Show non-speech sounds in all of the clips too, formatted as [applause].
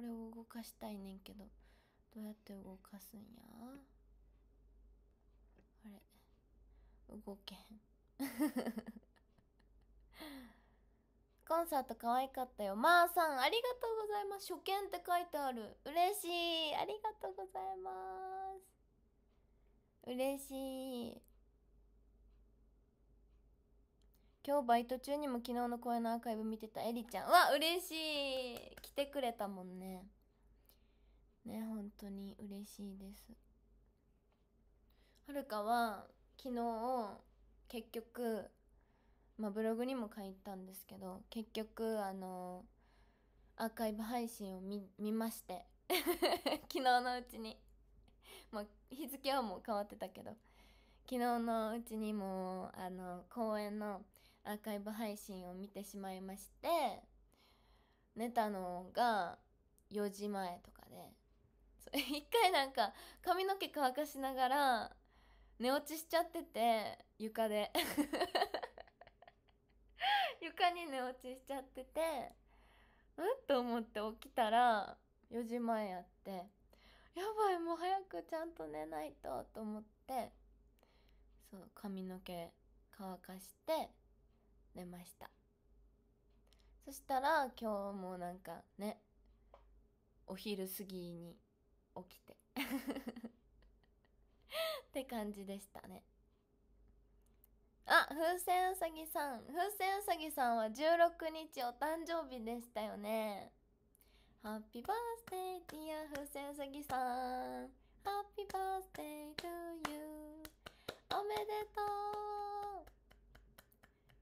これを動かしたいねんけどどうやって動かすんやあれ動けへん [laughs] コンサート可愛かったよ。まー、あ、さん、ありがとうございます。初見って書いてある。嬉しい。ありがとうございます。嬉しい。今日バイト中にも昨日の公演のアーカイブ見てたエリちゃん。わ、嬉しい来てくれたもんね。ね、本当に嬉しいです。はるかは、昨日、結局、まあ、ブログにも書いたんですけど、結局、あの、アーカイブ配信を見、見まして。[laughs] 昨日のうちに。まあ、日付はもう変わってたけど。昨日のうちにも、あの、公演の、アーカイブ配信を見てしまいまして寝たのが4時前とかで一回なんか髪の毛乾かしながら寝落ちしちゃってて床で [laughs] 床に寝落ちしちゃっててうんと思って起きたら4時前やってやばいもう早くちゃんと寝ないとと思ってそう髪の毛乾かして寝ましたそしたら今日もなんかねお昼過ぎに起きて [laughs] って感じでしたねあ風船うさぎさん風船うさぎさんは16日お誕生日でしたよねハッピーバースデーディア風船うさぎさんハッピーバースデートゥーユーおめでとう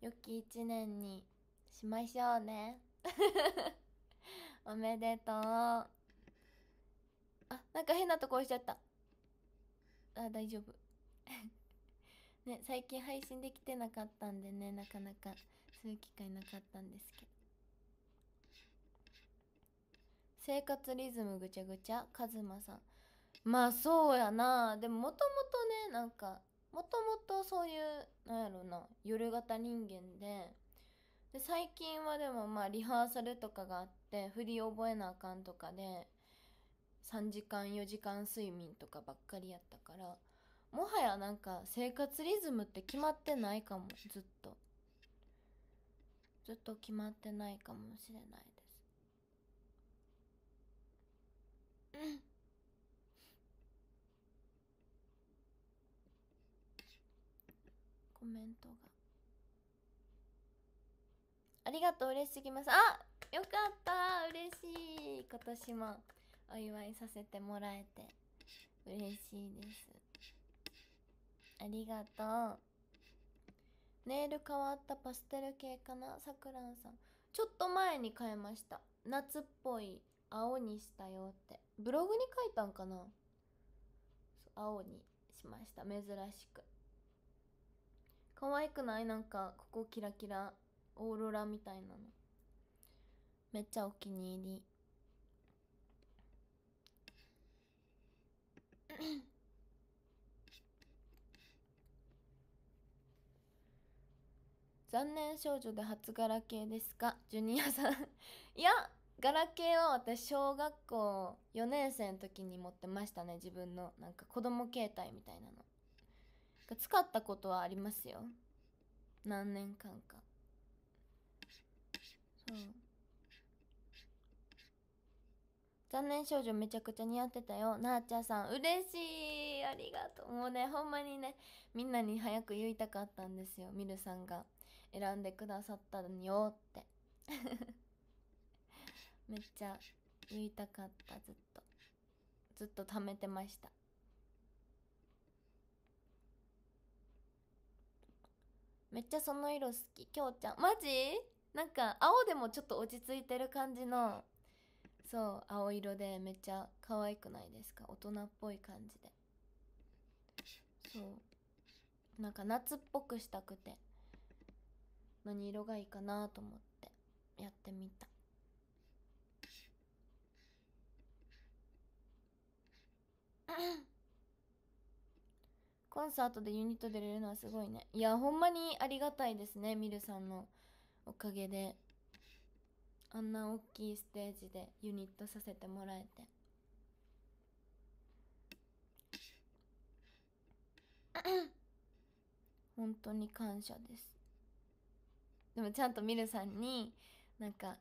良き一年にしましょうね [laughs] おめでとうあなんか変なとこ押しちゃったあ大丈夫 [laughs] ね最近配信できてなかったんでねなかなかそういう機会なかったんですけど生活リズムぐちゃぐちゃカズマさんまあそうやなでももともとねなんかもともとそういうなんやろな夜型人間でで最近はでもまあリハーサルとかがあって振り覚えなあかんとかで3時間4時間睡眠とかばっかりやったからもはやなんか生活リズムって決まってないかもずっとずっと決まってないかもしれないですうんコメントがありがとう嬉しすぎますあよかった嬉しい今年もお祝いさせてもらえて嬉しいですありがとうネイル変わったパステル系かなさくらんさんちょっと前に変えました夏っぽい青にしたよってブログに書いたんかな青にしました珍しく可愛くないなんかここキラキラオーロラみたいなのめっちゃお気に入り [coughs] 残念少女で初ガラケーですかジュニアさん [laughs] いやガラケーは私小学校4年生の時に持ってましたね自分のなんか子供携帯みたいなの使ったことはありますよ何年間かそう残念少女めちゃくちゃ似合ってたよなあちゃさん嬉しいありがとうもうねほんまにねみんなに早く言いたかったんですよみるさんが選んでくださったのよって [laughs] めっちゃ言いたかったずっとずっと貯めてましためっちゃその色好き。きょうちゃん。マジなんか、青でもちょっと落ち着いてる感じの、そう、青色でめっちゃ可愛くないですか大人っぽい感じで。そう。なんか夏っぽくしたくて、何色がいいかなと思ってやってみた。コンサートでユニットで出れるのはすごいね。いや、ほんまにありがたいですね、ミルさんのおかげで。あんな大きいステージでユニットさせてもらえて。[coughs] 本当に感謝です。でもちゃんとミルさんになんか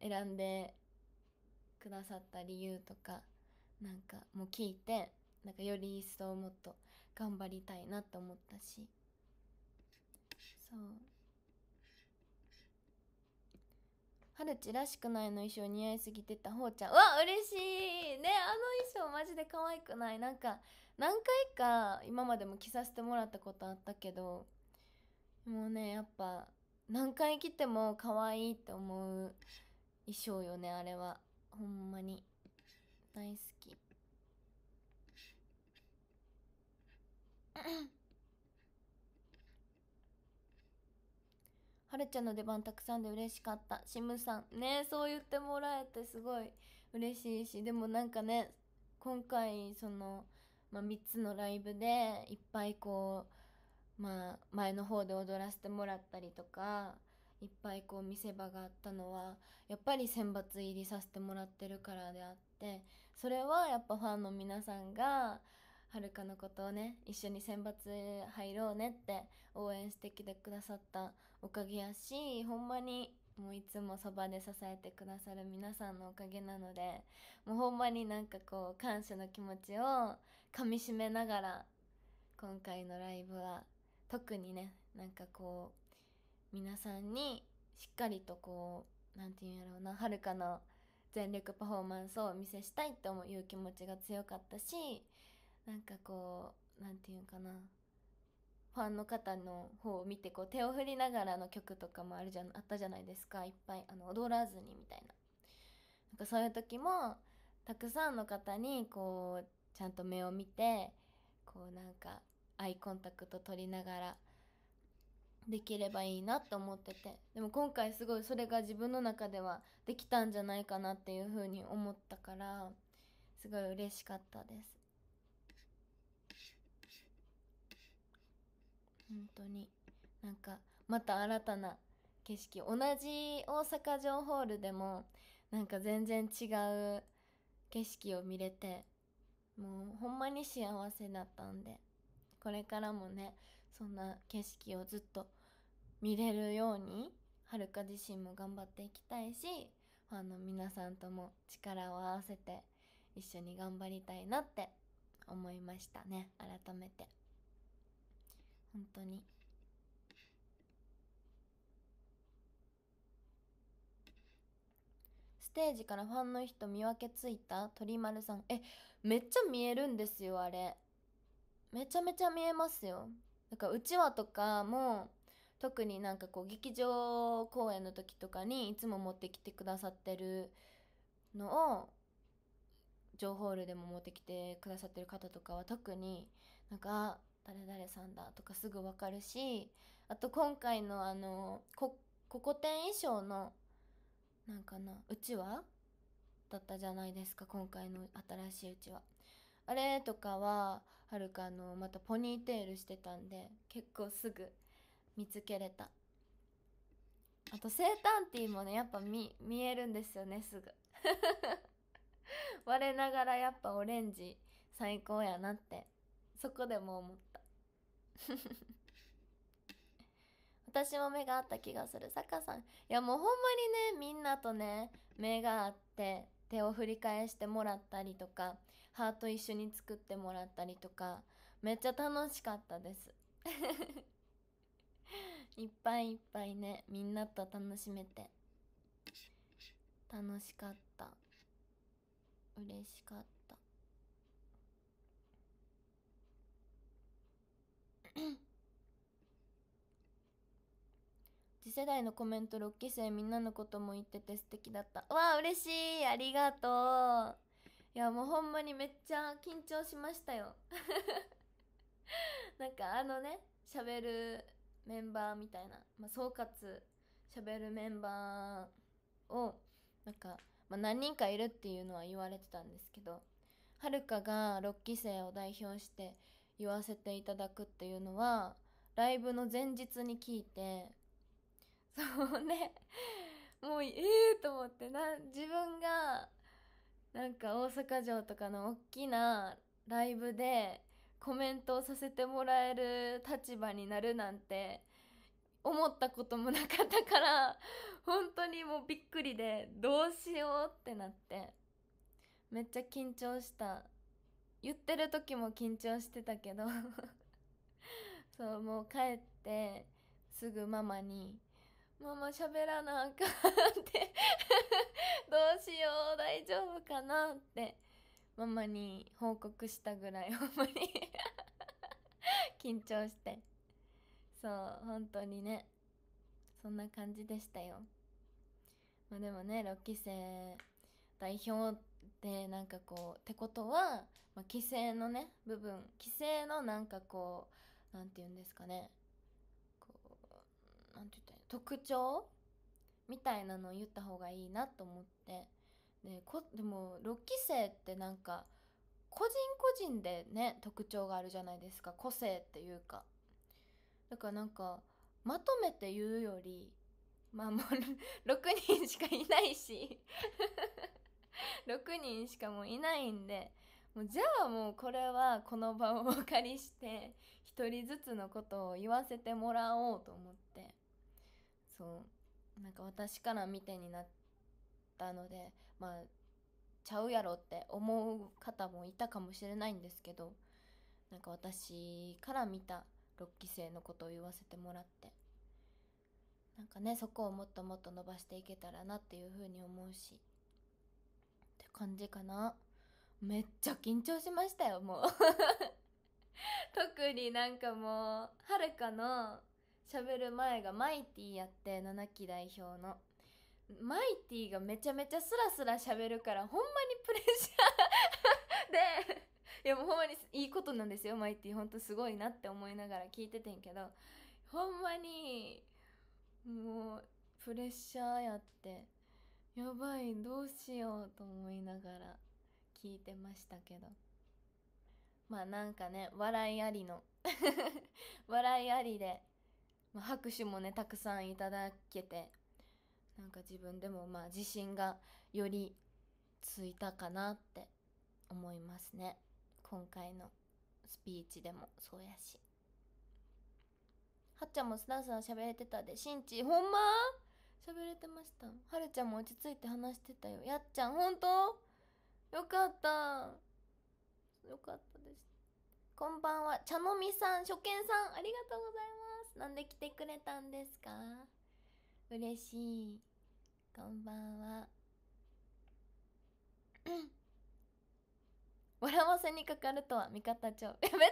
選んでくださった理由とかなんかも聞いてなんかより一層もっと頑張りたいなって思ったしそうはるちらしくないの衣装似合いすぎてたほうちゃんうわ嬉しいねあの衣装マジで可愛くないなんか何回か今までも着させてもらったことあったけどもうねやっぱ何回着ても可愛いって思う衣装よねあれはほんまに大好はるちゃんの出番たくさんで嬉しかった。シムさん。ねそう言ってもらえてすごい嬉しいし、でもなんかね、今回、その、まあ、3つのライブで、いっぱいこう、まあ、前の方で踊らせてもらったりとか、いっぱいこう見せ場があったのは、やっぱり選抜入りさせてもらってるからであって、それはやっぱファンの皆さんが、はるかのことをね一緒に選抜入ろうねって応援してきてくださったおかげやしほんまにもういつもそばで支えてくださる皆さんのおかげなのでもうほんまになんかこう感謝の気持ちをかみしめながら今回のライブは特にねなんかこう皆さんにしっかりとこう何て言うんやろうなはるかの全力パフォーマンスをお見せしたいって思う気持ちが強かったしなんかこう何て言うかなファンの方の方を見てこう手を振りながらの曲とかもあるじゃあったじゃないですかいっぱいあの踊らずにみたいななんかそういう時もたくさんの方にこうちゃんと目を見てこうなんかアイコンタクト取りながらできればいいなと思っててでも今回すごいそれが自分の中ではできたんじゃないかなっていうふうに思ったからすごい嬉しかったです。本当になんかまた新たな景色同じ大阪城ホールでもなんか全然違う景色を見れてもうほんまに幸せだったんでこれからもねそんな景色をずっと見れるようにはるか自身も頑張っていきたいしファンの皆さんとも力を合わせて一緒に頑張りたいなって思いましたね改めて。本当に。ステージからファンの人見分けついた鳥丸さん。え、めっちゃ見えるんですよ、あれ。めちゃめちゃ見えますよ。だから、うちわとかも、特になんかこう、劇場公演の時とかにいつも持ってきてくださってるのを、情報ールでも持ってきてくださってる方とかは特になんか誰々さんだとかすぐわかるしあと今回のあのこ古典衣装のなんかなうちわだったじゃないですか今回の新しいうちは。あれとかははるかのまたポニーテールしてたんで結構すぐ見つけれたあと生誕ティーもねやっぱ見見えるんですよねすぐ [laughs] 我ながらやっぱオレンジ最高やなってそこでも思った [laughs] 私も目が合った気がする。サカさん。いやもうほんまにね、みんなとね、目が合って、手を振り返してもらったりとか、ハート一緒に作ってもらったりとか、めっちゃ楽しかったです。[laughs] いっぱいいっぱいね、みんなと楽しめて。楽しかった。嬉しかった。[clears throat] 次世代のコメント6期生みんなのことも言ってて素敵だったわあ嬉しいありがとういやもうほんまにめっちゃ緊張しましたよ [laughs] なんかあのねしゃべるメンバーみたいな、まあ、総括しゃべるメンバーをなんか、まあ、何人かいるっていうのは言われてたんですけどはるかが6期生を代表して言わせていただくっていうのはライブの前日に聞いてそうねもうええー、と思ってな自分がなんか大阪城とかの大きなライブでコメントをさせてもらえる立場になるなんて思ったこともなかったから本当にもうびっくりでどうしようってなってめっちゃ緊張した言ってる時も緊張してたけど [laughs] そうもう帰ってすぐママに「ママ喋らなあかん」って「[laughs] どうしよう大丈夫かな」ってママに報告したぐらいほんまに [laughs] 緊張してそう本当にねそんな感じでしたよまあでもね6期生代表でなんかこうってことは、まあ、規制のね部分規制のなんかこう何て言うんですかねこうなんて言ったらいい特徴みたいなのを言った方がいいなと思ってでこでも6期生ってなんか個人個人でね特徴があるじゃないですか個性っていうかだからなんかまとめて言うよりまあもう6人しかいないし6 [laughs] 人しかもういないんでもうじゃあもうこれはこの場をお借りして1人ずつのことを言わせてもらおうと思ってそうなんか私から見てになったのでまあちゃうやろって思う方もいたかもしれないんですけどなんか私から見た6期生のことを言わせてもらってなんかねそこをもっともっと伸ばしていけたらなっていうふうに思うし。感じかな。めっちゃ緊張しましたよ、もう [laughs] 特になんかもう、はるかの喋る前がマイティやって、7期代表の。マイティがめちゃめちゃスラスラ喋るから、ほんまにプレッシャーで、いやもうほんまにいいことなんですよ、マイティ。ほんとすごいなって思いながら聞いててんけど、ほんまに、もう、プレッシャーやって。やばいどうしようと思いながら聞いてましたけどまあなんかね笑いありの [laughs] 笑いありで、まあ、拍手もねたくさんいただけてなんか自分でもまあ自信がよりついたかなって思いますね今回のスピーチでもそうやしはっちゃんもスンスゃ喋れてたでしんちほんま喋れてましたはるちゃんも落ち着いて話してたよやっちゃん本当よかったよかったですこんばんは茶のみさん初見さんありがとうございますなんで来てくれたんですか嬉しいこんばんは笑わせにかかるとは味方長 [laughs] 別に笑わ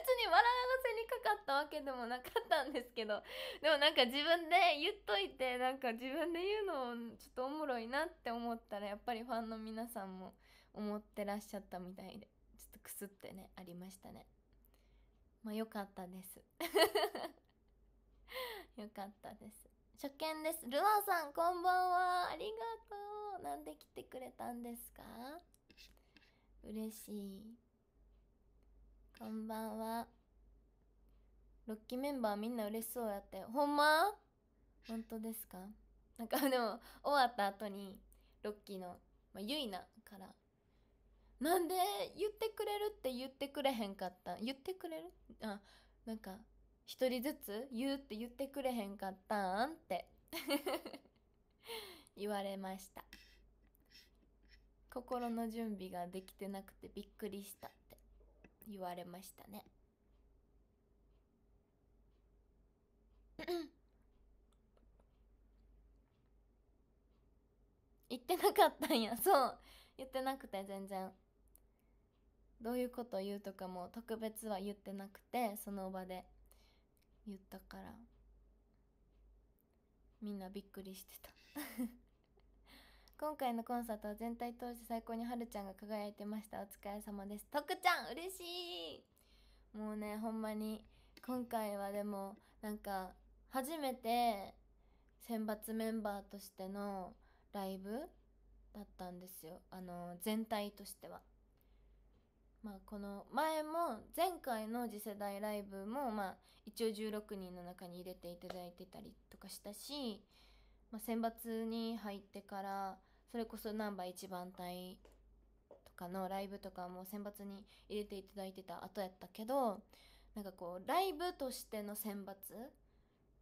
せにかかったわけでもなかったんですけどでもなんか自分で言っといてなんか自分で言うのちょっとおもろいなって思ったらやっぱりファンの皆さんも思ってらっしゃったみたいでちょっとくすってねありましたねまあよかったですよ [laughs] かったです初見ですルアーさんこんばんはありがとうなんで来てくれたんですか嬉しい。こんばんは。6期メンバーみんな嬉しそうやって。ほんま本当ですかなんかでも、終わった後に、6期の、まあ、ゆいなから、なんで言ってくれるって言ってくれへんかった言ってくれるあ、なんか、一人ずつ言うって言ってくれへんかったんって [laughs] 言われました。心の準備ができてなくてびっくりしたって言われましたね [coughs] 言ってなかったんやそう言ってなくて全然どういうこと言うとかも特別は言ってなくてその場で言ったからみんなびっくりしてた [laughs] 今回のコンサートは全体通して最高にはるちゃんが輝いてましたお疲れ様ですとくちゃん嬉しいもうねほんまに今回はでもなんか初めて選抜メンバーとしてのライブだったんですよあの全体としてはまあこの前も前回の次世代ライブもまあ一応16人の中に入れていただいてたりとかしたしまあ、選抜に入ってからそれこそナンバー一番隊とかのライブとかも選抜に入れていただいてた後やったけどなんかこうライブとしての選抜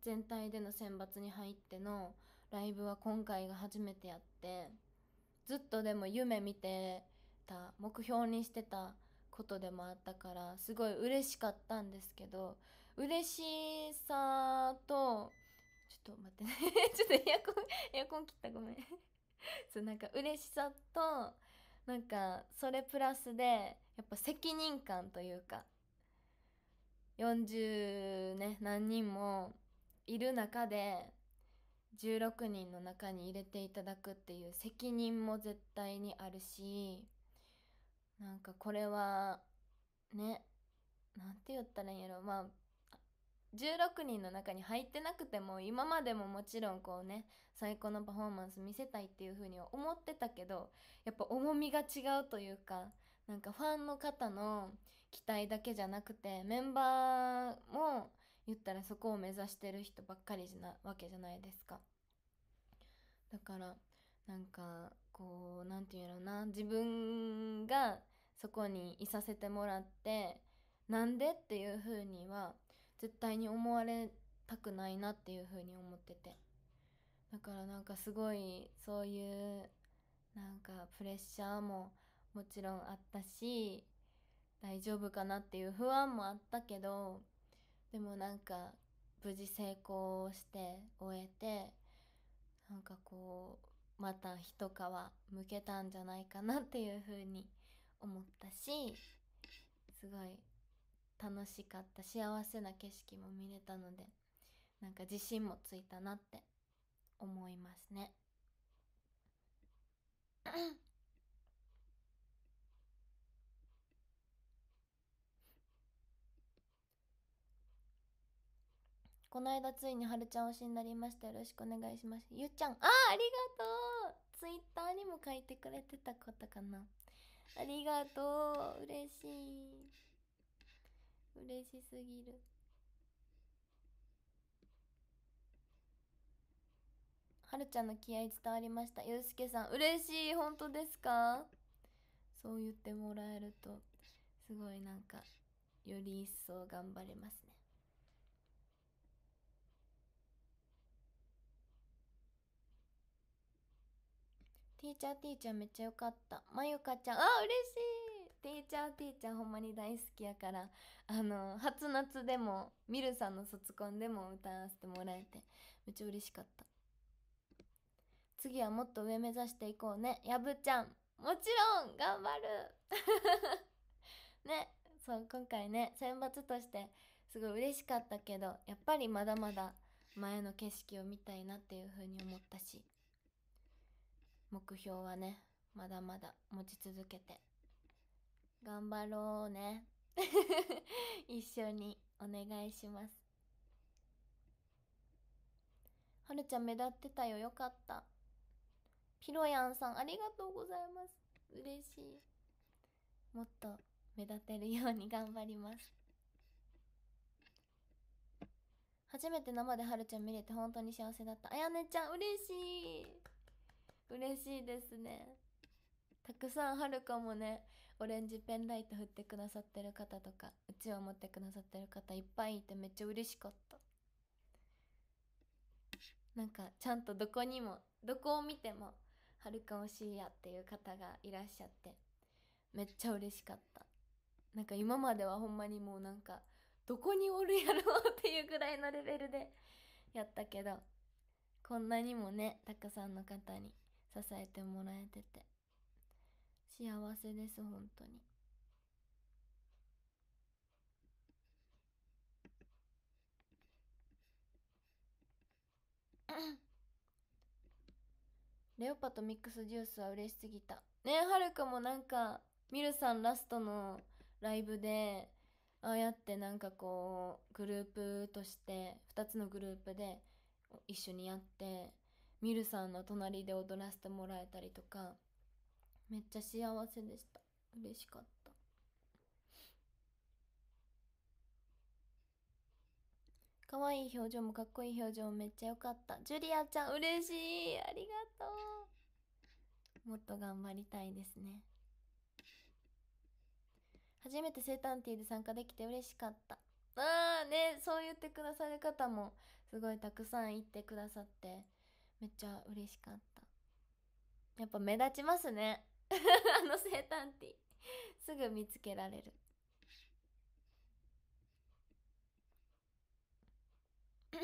全体での選抜に入ってのライブは今回が初めてやってずっとでも夢見てた目標にしてたことでもあったからすごい嬉しかったんですけど嬉しさとちょっと待ってね [laughs] ちょっとエアコンエアコン切ったごめん [laughs] そうなんか嬉しさとなんかそれプラスでやっぱ責任感というか40ね何人もいる中で16人の中に入れていただくっていう責任も絶対にあるしなんかこれはねなんて言ったらいいんやろまあ16人の中に入ってなくても今までももちろんこうね最高のパフォーマンス見せたいっていう風には思ってたけどやっぱ重みが違うというかなんかファンの方の期待だけじゃなくてメンバーも言ったらそこを目指してる人ばっかりじゃなわけじゃないですかだからなんかこう何て言うんろな自分がそこにいさせてもらってなんでっていう風には絶対に思われたくないなっていうふうに思っててだからなんかすごいそういうなんかプレッシャーももちろんあったし大丈夫かなっていう不安もあったけどでもなんか無事成功して終えてなんかこうまた一皮むけたんじゃないかなっていうふうに思ったしすごい楽しかった幸せな景色も見れたのでなんか自信もついたなって思いますね [coughs] この間ついにはるちゃん推しになりましたよろしくお願いしますゆっちゃんああありがとうツイッターにも書いてくれてたことかなありがとう嬉しい嬉しすぎるはるちゃんの気合伝わりましたゆうすけさん嬉しい本当ですかそう言ってもらえるとすごいなんかより一層頑張れますねティーチャーティーチャーめっちゃ良かったまゆかちゃんあ嬉しいティーチャーティーチャーほんまに大好きやからあの初夏でもミルさんの卒コンでも歌わせてもらえてめっちゃ嬉しかった次はもっと上目指していこうねやぶちゃんもちろん頑張る [laughs] ねそう今回ね選抜としてすごい嬉しかったけどやっぱりまだまだ前の景色を見たいなっていうふうに思ったし目標はねまだまだ持ち続けて頑張ろうね [laughs] 一緒にお願いしますはるちゃん目立ってたよよかったピロヤンさんありがとうございます嬉しいもっと目立てるように頑張ります初めて生ではるちゃん見れて本当に幸せだったあやねちゃん嬉しい嬉しいですねたくさんはるかもねオレンジペンライト振ってくださってる方とかうちを持ってくださってる方いっぱいいてめっちゃ嬉しかったなんかちゃんとどこにもどこを見ても「はるかおしいや」っていう方がいらっしゃってめっちゃ嬉しかったなんか今まではほんまにもうなんかどこにおるやろうっていうぐらいのレベルで [laughs] やったけどこんなにもねたくさんの方に支えてもらえてて幸せです本当に [coughs] レオパとミックスジュースは嬉しすぎたねはるかもなんかミルさんラストのライブでああやってなんかこうグループとして2つのグループで一緒にやってミルさんの隣で踊らせてもらえたりとかめっちゃ幸せでした嬉しかった可愛い表情もかっこいい表情もめっちゃ良かったジュリアちゃん嬉しいありがとうもっと頑張りたいですね初めて生誕ティーで参加できて嬉しかったああねそう言ってくださる方もすごいたくさん言ってくださってめっちゃ嬉しかったやっぱ目立ちますね [laughs] あの生誕ティすぐ見つけられる [coughs] 昨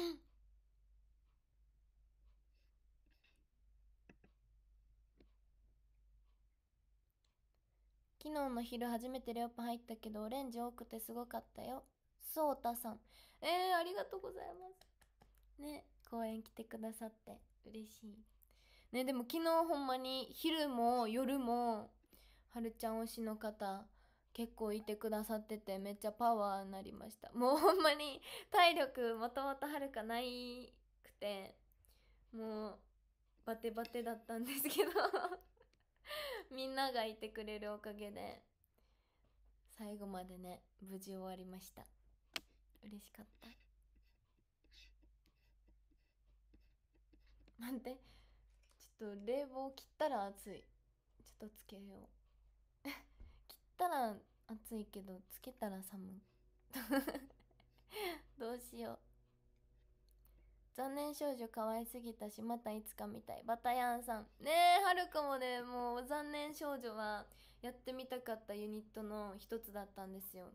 日の昼初めてレオパ入ったけどオレンジ多くてすごかったよそうたさんえー、ありがとうございますね公園来てくださって嬉しいね、でも昨日ほんまに昼も夜も、はるちゃん推しの方、結構いてくださっててめっちゃパワーになりました。もうほんまに体力もともとはるかないくて、もうバテバテだったんですけど [laughs] みんながいてくれるおかげで、最後までね、無事終わりました。嬉しかった。待って。っと冷房切ったら暑いちょっとつけよう [laughs] 切ったら暑いけどつけたら寒い [laughs] どうしよう残念少女可愛すぎたしまたいつか見たいバタヤンさんねえはるかもねもう残念少女はやってみたかったユニットの一つだったんですよ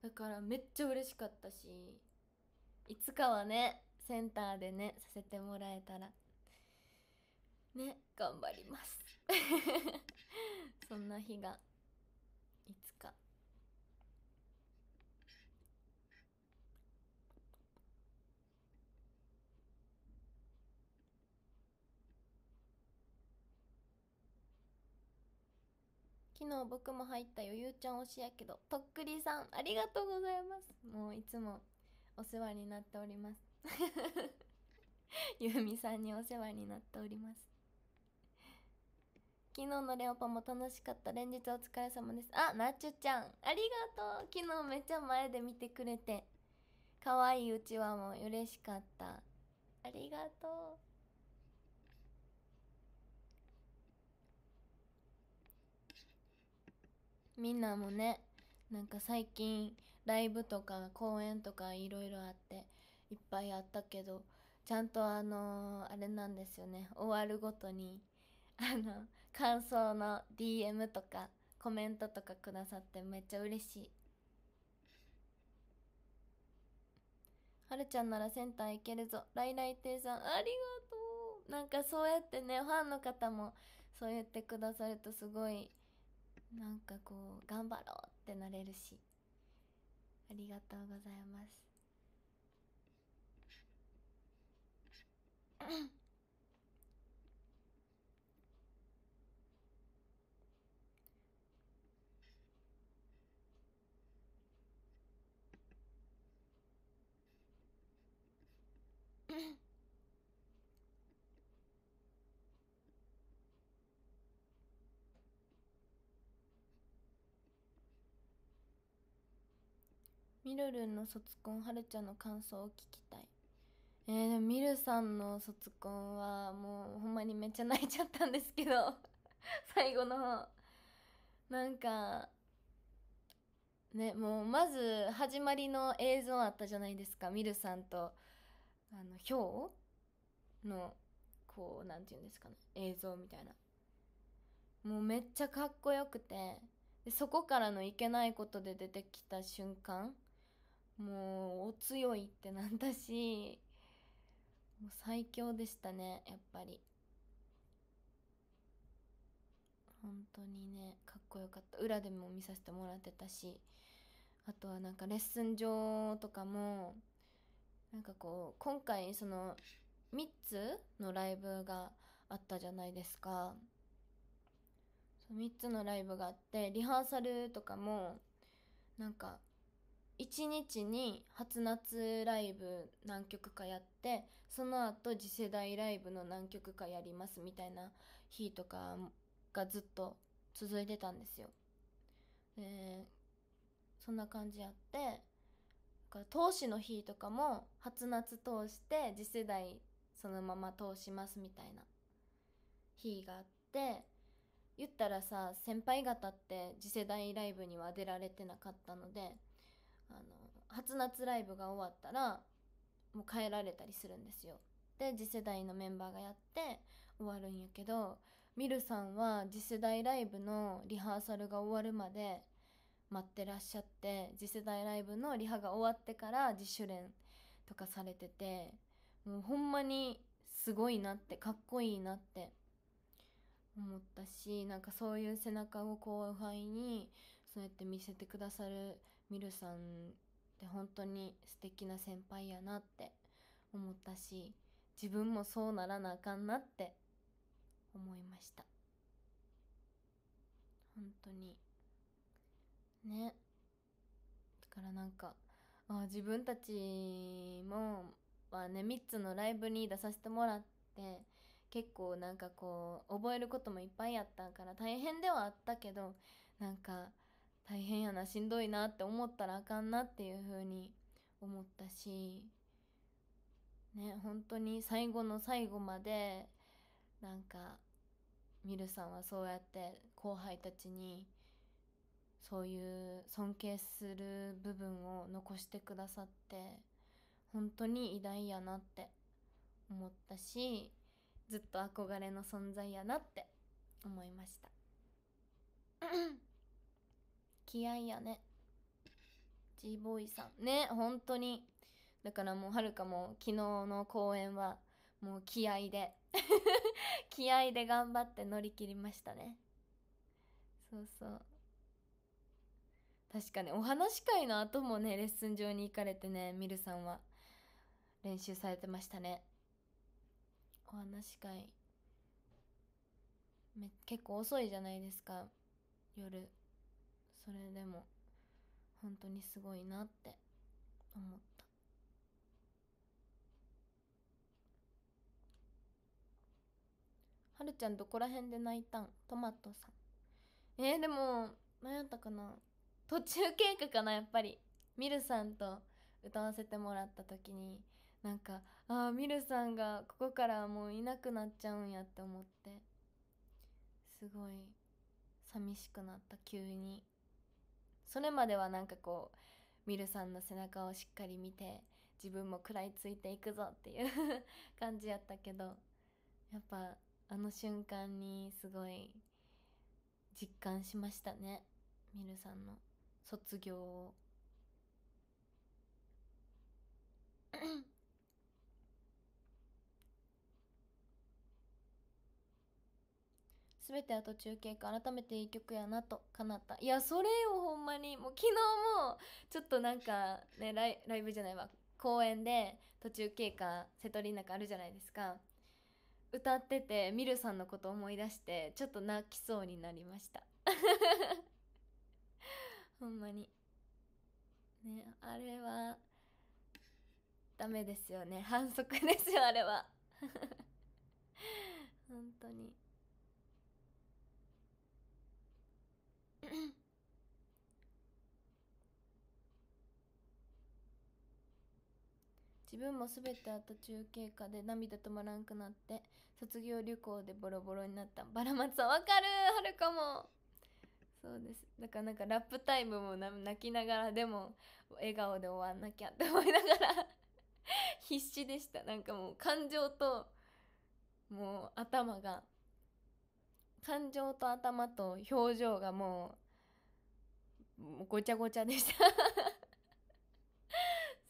だからめっちゃ嬉しかったしいつかはねセンターでねさせてもらえたらね頑張ります [laughs] そんな日がいつか昨日僕も入ったよゆうちゃん推しやけどとっくりさんありがとうございますもういつもお世話になっております [laughs] ゆうみさんにお世話になっております昨日のレオパも楽しかった。連日お疲れ様です。あ、なっちゅちゃん。ありがとう。昨日めっちゃ前で見てくれて。可愛いうちわも嬉しかった。ありがとう。みんなもね、なんか最近ライブとか公演とかいろいろあっていっぱいあったけど、ちゃんとあのー、あれなんですよね、終わるごとに、あの、感想の DM とかコメントとかくださってめっちゃ嬉しいはるちゃんならセンターいけるぞライライテイさんありがとうなんかそうやってねファンの方もそう言ってくださるとすごいなんかこう頑張ろうってなれるしありがとうございますみるるんの卒婚はるちゃんの感想を聞きたいえー、でもみるさんの卒婚はもうほんまにめっちゃ泣いちゃったんですけど [laughs] 最後の方なんかねもうまず始まりの映像あったじゃないですかみるさんとあのひのこうなんて言うんですかね映像みたいなもうめっちゃかっこよくてでそこからのいけないことで出てきた瞬間もうお強いってなったしもう最強でしたねやっぱり本当にねかっこよかった裏でも見させてもらってたしあとはなんかレッスン上とかもなんかこう今回その3つのライブがあったじゃないですか3つのライブがあってリハーサルとかもなんか1日に初夏ライブ何曲かやってその後次世代ライブの何曲かやりますみたいな日とかがずっと続いてたんですよ。でそんな感じやって投資の日とかも初夏通して次世代そのまま通しますみたいな日があって言ったらさ先輩方って次世代ライブには出られてなかったので。あの初夏ライブが終わったらもう帰られたりするんですよで次世代のメンバーがやって終わるんやけどミルさんは次世代ライブのリハーサルが終わるまで待ってらっしゃって次世代ライブのリハが終わってから自主練とかされててもうほんまにすごいなってかっこいいなって思ったしなんかそういう背中を後輩にそうやって見せてくださるミルさんって本当に素敵な先輩やなって思ったし自分もそうならなあかんなって思いました本当にねだからなんかあ自分たちもはね3つのライブに出させてもらって結構なんかこう覚えることもいっぱいあったから大変ではあったけどなんか大変やなしんどいなって思ったらあかんなっていうふうに思ったしね本当に最後の最後までなんかミルさんはそうやって後輩たちにそういう尊敬する部分を残してくださって本当に偉大やなって思ったしずっと憧れの存在やなって思いました。気合やね G ボーイさんね本当にだからもうはるかも昨日の公演はもう気合で [laughs] 気合で頑張って乗り切りましたねそうそう確かねお話会の後もねレッスン場に行かれてねミルさんは練習されてましたねお話会め結構遅いじゃないですか夜それでも本当にすごいなって思ったはるちゃんどこら辺で泣いたんトマトさんえー、でも何やったかな途中経過かなやっぱりミルさんと歌わせてもらった時になんかああミルさんがここからもういなくなっちゃうんやって思ってすごい寂しくなった急にそれまではなんかこうミルさんの背中をしっかり見て自分も食らいついていくぞっていう [laughs] 感じやったけどやっぱあの瞬間にすごい実感しましたねミルさんの卒業を。全ては途中経過改めていい曲やなとかなったいやそれよほんまにもう昨日もちょっとなんかねライライブじゃないわ公演で途中経過瀬戸りなんかあるじゃないですか歌っててミルさんのこと思い出してちょっと泣きそうになりました [laughs] ほんまにねあれはダメですよね反則ですよあれは [laughs] 本当に [coughs] 自分も全てあ中継下で涙止まらんくなって卒業旅行でボロボロになったバラマツさんわかるはるかもそうですだからなんかラップタイムも泣きながらでも笑顔で終わんなきゃって思いながら [laughs] 必死でしたなんかもう感情ともう頭が感情と頭と表情がもうもうごちゃごちゃでした [laughs]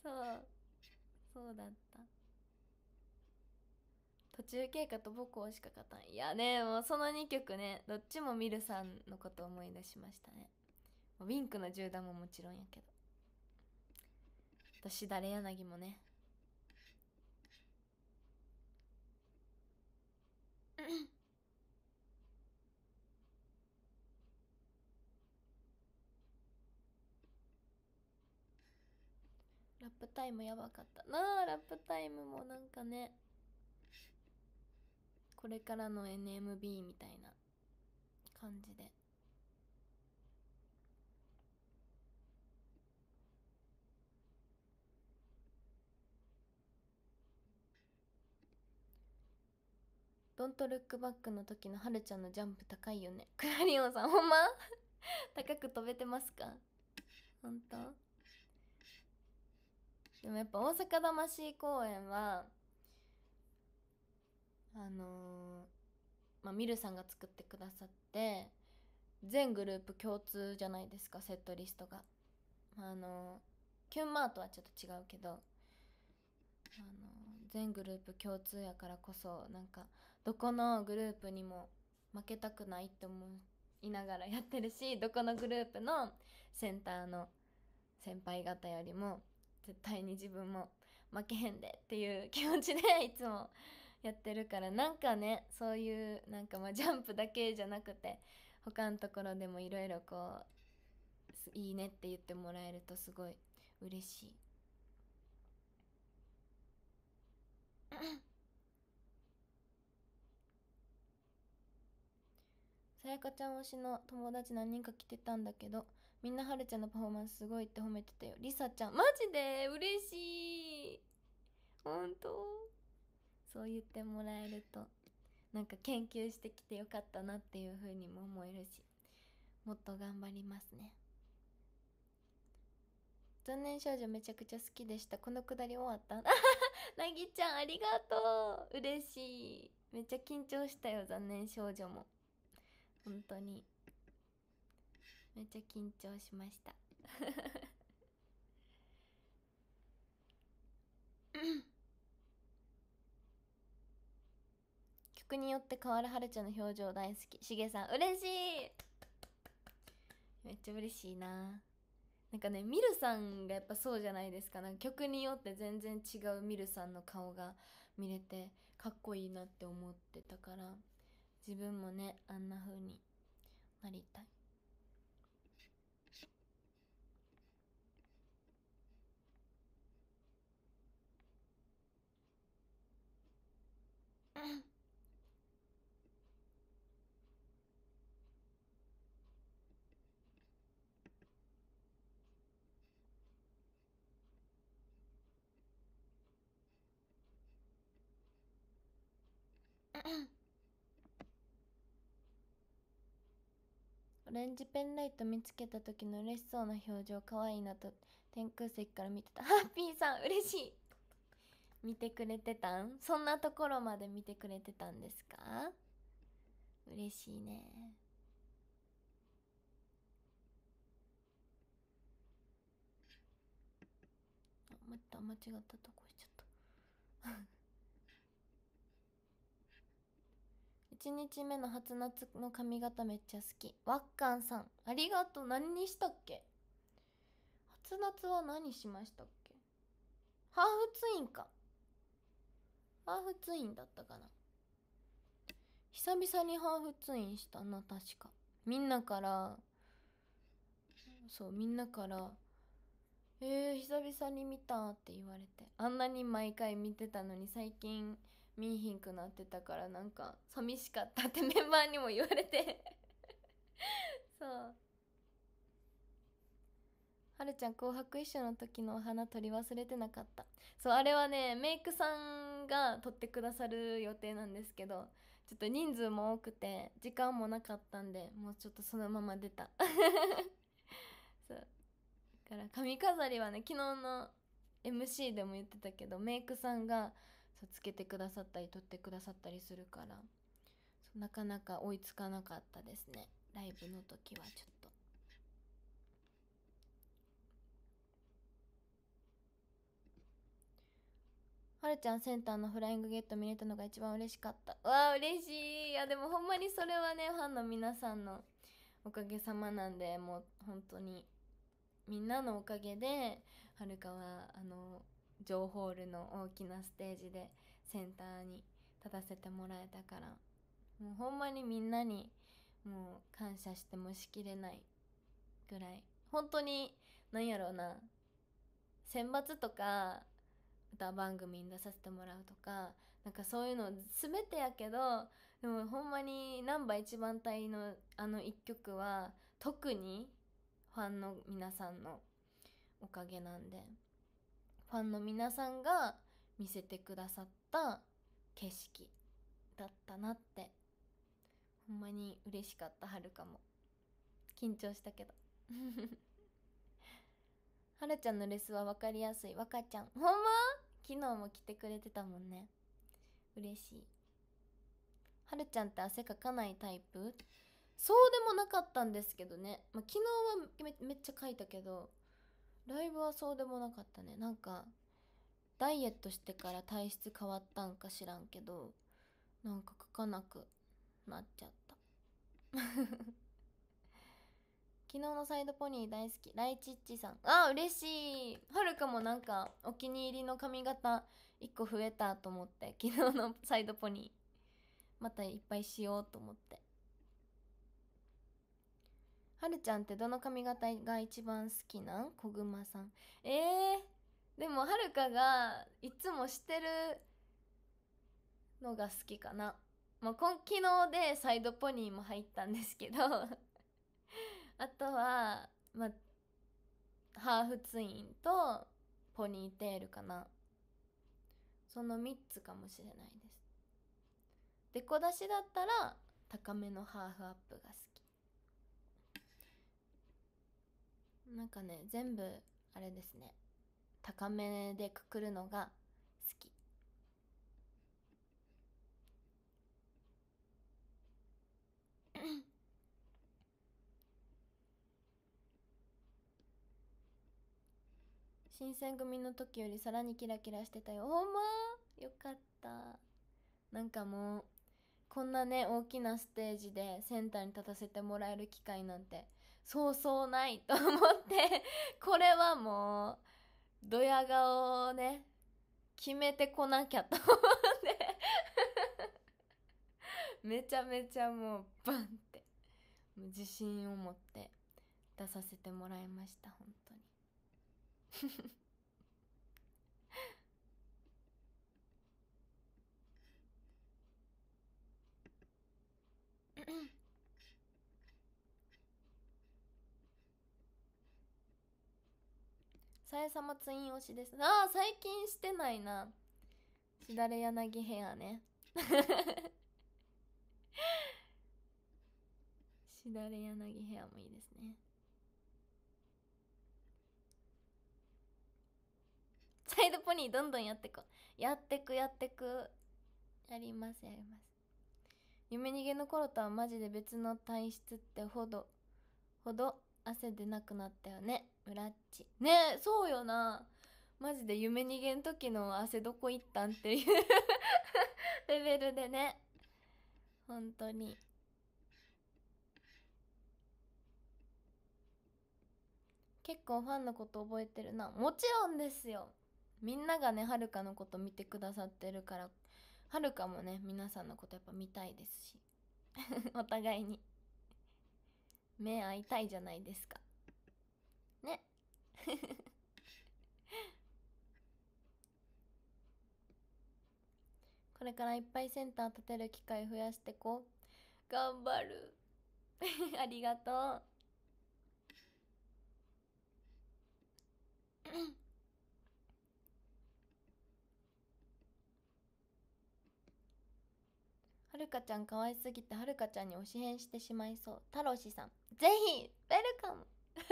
そうそうだった途中経過と母校しか勝たんいやねもうその2曲ねどっちもミルさんのこと思い出しましたねウィンクの銃弾ももちろんやけど私誰柳もねうんプタイムやばかったなあラップタイムもなんかねこれからの NMB みたいな感じで。ドントルックバックの時のはるちゃんのジャンプ高いよね。クラリオンさん、ほんま高く飛べてますか本当でもやっぱ大阪魂公演はあのー、まあ、ミルさんが作ってくださって全グループ共通じゃないですかセットリストが。あのー、キュンマートはちょっと違うけど、あのー、全グループ共通やからこそなんかどこのグループにも負けたくないって思いながらやってるしどこのグループのセンターの先輩方よりも絶対に自分も負けへんでっていう気持ちでいつもやってるからなんかねそういうなんかまあジャンプだけじゃなくて他のところでもいろいろこういいねって言ってもらえるとすごい嬉しい。さやかちゃん推しの友達何人か来てたんだけどみんなはるちゃんのパフォーマンスすごいって褒めてたよ。りさちゃん。マジで嬉しいほんとそう言ってもらえると、なんか研究してきてよかったなっていうふうにも思えるし、もっと頑張りますね。残念少女めちゃくちゃ好きでした。このくだり終わった [laughs] なぎちゃんありがとう嬉しい。めっちゃ緊張したよ、残念少女も。本当に。めっちゃ緊張しました [laughs] 曲によって変わるはるちゃんの表情大好きしげさん嬉しいめっちゃ嬉しいななんかねミルさんがやっぱそうじゃないですかなんか曲によって全然違うミルさんの顔が見れてかっこいいなって思ってたから自分もねあんな風になりたいレンジペンライト見つけた時の嬉しそうな表情可愛いなと天空席から見てたハッ [laughs] ピーさん嬉しい見てくれてたんそんなところまで見てくれてたんですか嬉しいねあ待た間違ったとこしちゃった [laughs] 1日目の初夏の髪型めっちゃ好き。ワッカンさん、ありがとう。何にしたっけ初夏は何しましたっけハーフツインか。ハーフツインだったかな。久々にハーフツインしたな、確か。みんなから、そう、みんなから、えー、久々に見たって言われて。あんなに毎回見てたのに最近、見いひんくなってたからなんか寂しかったってメンバーにも言われてそうはるちゃん紅白衣装の時のお花取り忘れてなかったそうあれはねメイクさんが取ってくださる予定なんですけどちょっと人数も多くて時間もなかったんでもうちょっとそのまま出た [laughs] そうだから髪飾りはね昨日の MC でも言ってたけどメイクさんがそうつけてくださったり撮ってくださったりするからなかなか追いつかなかったですねライブの時はちょっと。はるちゃんセンターのフライングゲット見れたのが一番嬉しかった。わあ、嬉しい。いや、でもほんまにそれはね、ファンの皆さんのおかげさまなんで、もう本当に、みんなのおかげで、はるかは、あの、城ホールの大きなステージでセンターに立たせてもらえたからもうほんまにみんなにもう感謝してもしきれないぐらい本当に何やろうな選抜とか歌番組に出させてもらうとかなんかそういうの全てやけどでもほんまに難波一番隊のあの一曲は特にファンの皆さんのおかげなんでファンの皆さんが見せてくださった景色だったなってほんまに嬉しかったはるかも緊張したけど [laughs] はるちゃんのレスは分かりやすい若ちゃんほんま昨日も来てくれてたもんね嬉しいはるちゃんって汗かかないタイプそうでもなかったんですけどね、まあ、昨日はめっちゃかいたけどライブはそうでもなかったねなんかダイエットしてから体質変わったんか知らんけどなんか書かなくなっちゃった [laughs] 昨日のサイドポニー大好きライチッチさんあ嬉しいはるかもなんかお気に入りの髪型1個増えたと思って昨日のサイドポニーまたいっぱいしようと思ってはるちゃんってどの髪型が一番好きなん小熊さん。えー、でもはるかがいつもしてるのが好きかな。まあ、昨日でサイドポニーも入ったんですけど [laughs] あとは、まあ、ハーフツインとポニーテールかな。その3つかもしれないです。デコ出しだったら高めのハーフアップが好き。なんかね全部あれですね高めでくくるのが好き [coughs] 新選組の時よりさらにキラキラしてたよほんまよかったなんかもうこんなね大きなステージでセンターに立たせてもらえる機会なんてそうそうないと思ってこれはもう、ドヤ顔をね、決めてこなきゃと思ってめちゃめちゃもう、バンって、自信を持って出させてもらいました、本当に。さえさまツイン推しです。ああ、最近してないな。しだれ柳ヘアね。[laughs] しだれ柳ヘアもいいですね。サイドポニーどんどんやってく。やってく、やってく。やります、やります。夢逃げの頃とはマジで別の体質ってほど、ほど汗でなくなったよね。ブラッチ。ねそうよな。マジで夢逃げん時の汗どこ行ったんっていう [laughs] レベルでね。本当に。結構ファンのこと覚えてるな。もちろんですよ。みんながね、はるかのこと見てくださってるから、はるかもね、皆さんのことやっぱ見たいですし。[laughs] お互いに。目合いたいじゃないですか。ね [laughs] これからいっぱいセンター立てる機会増やしてこ頑張る [laughs] ありがとう [coughs] はるかちゃん可愛すぎてはるかちゃんに推し変してしまいそう。たろしさん、ぜひウェルカム [laughs]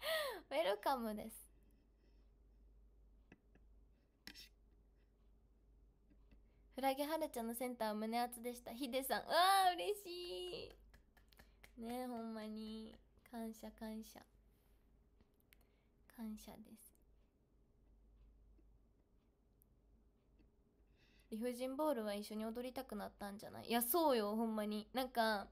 [laughs] ウェルカムですフラゲはるちゃんのセンターは胸厚でしたヒデさんうわあ、嬉しいねえほんまに感謝感謝感謝です理不尽ボールは一緒に踊りたくなったんじゃないいやそうよほんまになんか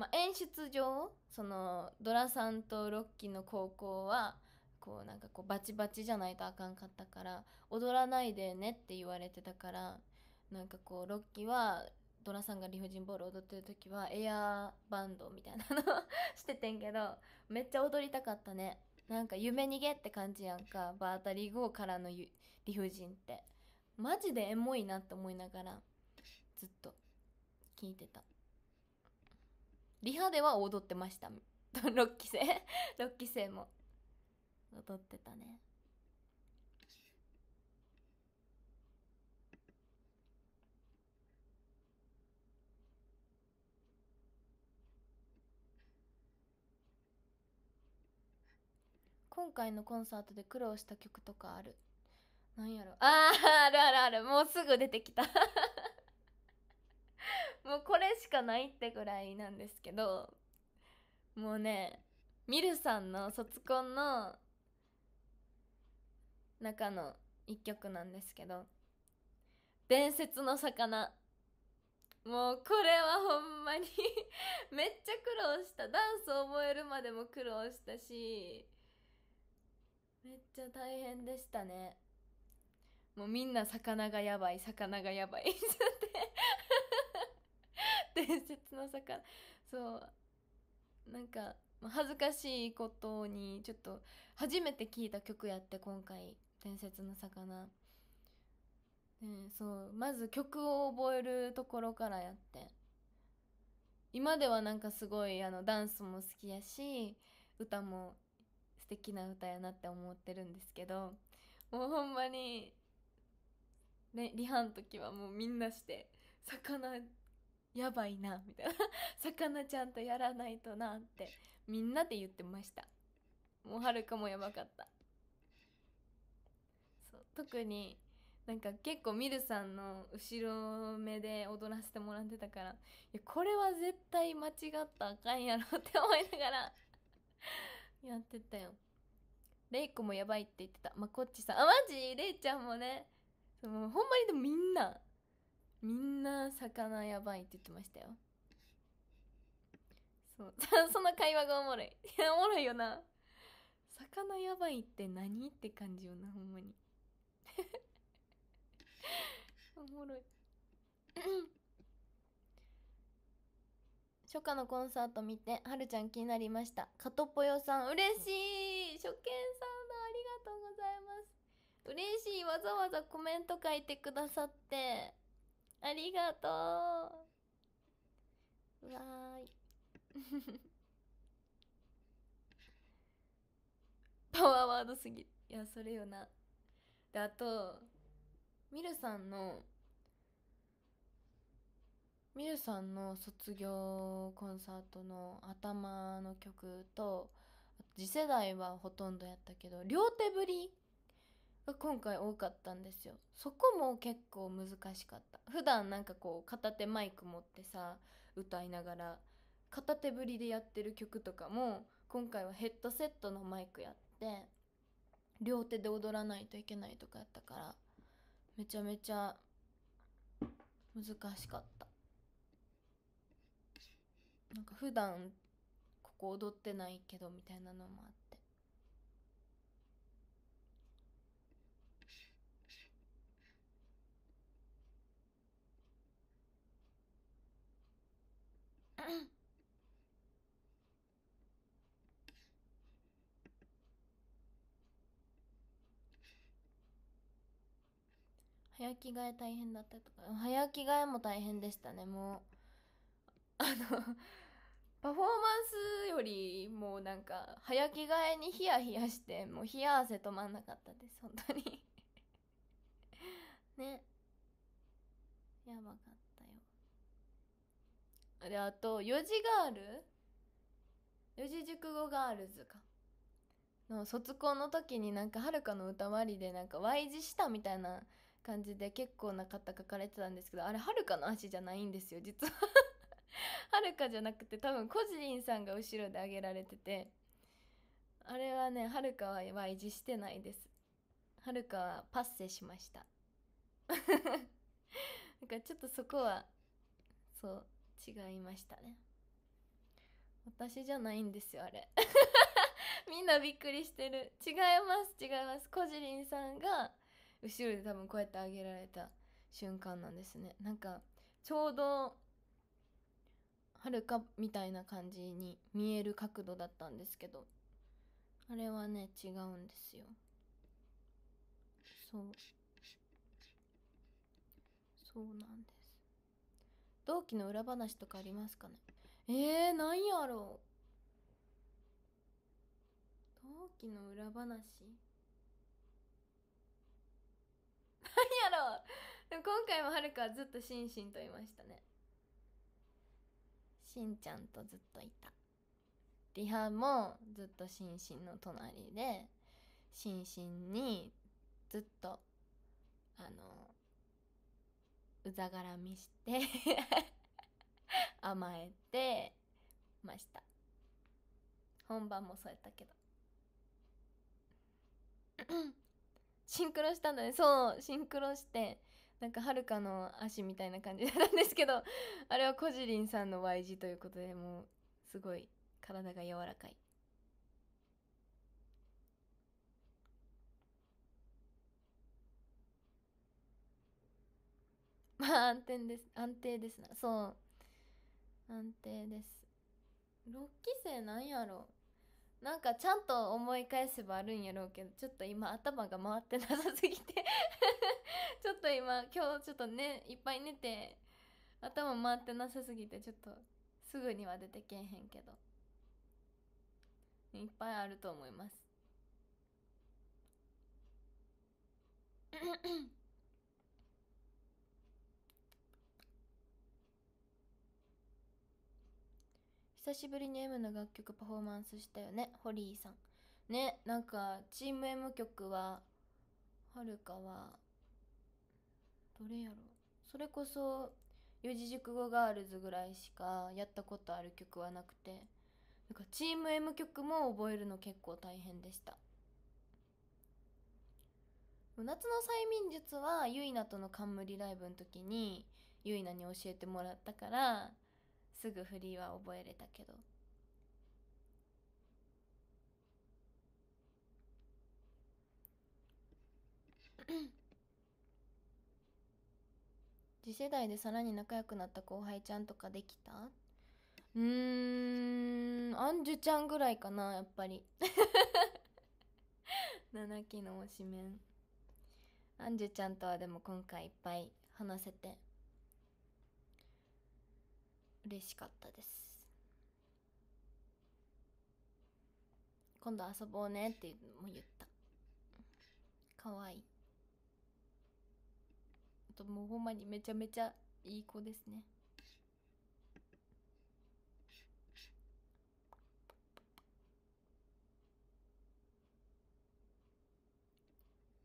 まあ、演出上そのドラさんとロッキーの高校はこうなんかこうバチバチじゃないとあかんかったから踊らないでねって言われてたからなんかこうロッキーはドラさんが理不尽ボール踊ってる時はエアーバンドみたいなのしててんけどめっちゃ踊りたかったねなんか夢逃げって感じやんかバータリー号からの理不尽ってマジでエモいなって思いながらずっと聞いてた。リハでは踊ってました6 [laughs] 期生6 [laughs] 期生も踊ってたね今回のコンサートで苦労した曲とかあるなんやろあああるあるあるもうすぐ出てきた [laughs] もうこれしかないってぐらいなんですけど、もうね、ミルさんの卒コンの中の一曲なんですけど、伝説の魚。もうこれはほんまに [laughs] めっちゃ苦労した。ダンス覚えるまでも苦労したし、めっちゃ大変でしたね。もうみんな魚がやばい、魚がやばいって [laughs] 伝説の魚そうなんか恥ずかしいことにちょっと初めて聴いた曲やって今回「伝説の魚」そうまず曲を覚えるところからやって今ではなんかすごいあのダンスも好きやし歌も素敵な歌やなって思ってるんですけどもうほんまに、ね、リハの時はもうみんなして魚やばいなみたいな [laughs] 魚ちゃんとやらないとなってみんなで言ってましたもうはるかもやばかったそう特になんか結構ミルさんの後ろ目で踊らせてもらってたからいやこれは絶対間違ったらあかんやろって思いながら [laughs] やってたよレイコもやばいって言ってたまあ、こっちさんあマジレイちゃんもねもうほんまにでもみんなみんな魚やばいって言ってましたよそう [laughs] その会話がおもろいいおもろいよな魚やばいって何って感じよなほんまに [laughs] おもろい [coughs] 初夏のコンサート見てはるちゃん気になりましたかとぽよさん嬉しい初見さんだありがとうございます嬉しいわざわざコメント書いてくださってありがとうわーい [laughs] パワーワードすぎいやそれよなであとみるさんのみるさんの卒業コンサートの頭の曲と次世代はほとんどやったけど両手振りが今回多かったんですよそこも結構難しかった普段なんかこう片手マイク持ってさ歌いながら片手ぶりでやってる曲とかも今回はヘッドセットのマイクやって両手で踊らないといけないとかやったからめちゃめちゃ難しかったなんか普段ここ踊ってないけどみたいなのもあって早着替え大変だったとか、早着替えも大変でしたね、もう。あのパフォーマンスよりもなんか、早着替えにヒヤヒヤして、もう冷や汗止まんなかったです、本当に [laughs] ね。やばかったよ。で、あと、四字ガール四字熟語ガールズか。の卒校の時になんか、はるかの歌割りでなんか Y 字したみたいな感じで結構な方書かれてたんですけどあれはるかの足じゃないんですよ実は [laughs] はるかじゃなくて多分コジリンさんが後ろで上げられててあれはねはるかは維持してないですはるかはパッセしました [laughs] なんかちょっとそこはそう違いましたね私じゃないんですよあれ [laughs] みんなびっくりしてる違います違いますコジリンさんが後ろで多分こうやって上げられた瞬間なんですねなんかちょうどはるかみたいな感じに見える角度だったんですけどあれはね違うんですよそうそうなんです同期の裏話とかありますかねえー、何やろう同期の裏話やろうでも今回もはるかはずっとしんしんといましたねしんちゃんとずっといたリハもずっとしんしんの隣でしんしんにずっとあのうざがらみして [laughs] 甘えてました本番もそうやったけどシンクロしたんだねそうシンクロしてなんかはるかの足みたいな感じだったんですけどあれはこじりんさんの Y 字ということでもうすごい体が柔らかい。まあ安定です安定ですなそう安定です6期生なんやろなんかちゃんと思い返せばあるんやろうけどちょっと今頭が回ってなさすぎて [laughs] ちょっと今今日ちょっとねいっぱい寝て頭回ってなさすぎてちょっとすぐには出てけえへんけどいっぱいあると思います久しぶりに M の楽曲パフォーマンスしたよね、ホリーさん。ね、なんか、チーム M 曲は、はるかは、どれやろそれこそ、四字熟語ガールズぐらいしかやったことある曲はなくて、なんかチーム M 曲も覚えるの結構大変でした。夏の催眠術はゆいなとの冠ライブの時にゆいなに教えてもらったからすぐ振りは覚えれたけど [coughs] 次世代でさらに仲良くなった後輩ちゃんとかできたうんアンジュちゃんぐらいかなやっぱり [laughs] 七期の推しメンアンジュちゃんとはでも今回いっぱい話せて嬉しかったです今度遊ぼうねっていうも言ったかわいいあともうほんまにめちゃめちゃいい子ですね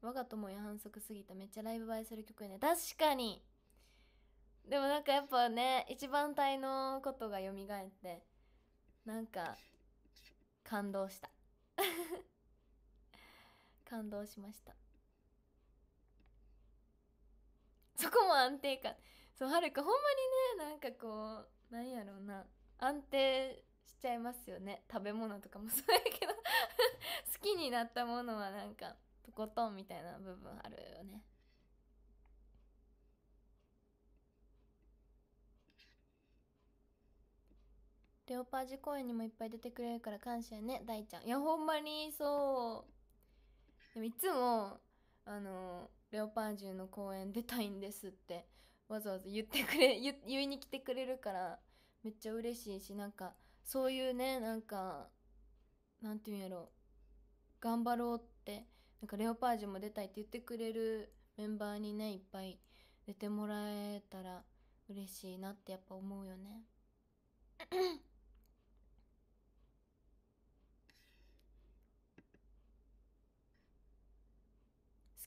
我が友や反則すぎためっちゃライブ映えする曲やね確かにでもなんかやっぱね一番大のことがよみがえってなんか感動した [laughs] 感動しましたそこも安定感そうはるかほんまにねなんかこうなんやろうな安定しちゃいますよね食べ物とかもそうやけど [laughs] 好きになったものはなんかとことんみたいな部分あるよねレオパージ公演にもいっぱい出てくれるから感謝ね、大ちゃん。いや、ほんまに、そう。でもいつも、あの、レオパージュの公演出たいんですって、わざわざ言ってくれ、[laughs] 言言いに来てくれるから、めっちゃ嬉しいし、なんか、そういうね、なんか、なんていうんやろう、頑張ろうって、なんかレオパージュも出たいって言ってくれるメンバーにね、いっぱい出てもらえたら嬉しいなってやっぱ思うよね。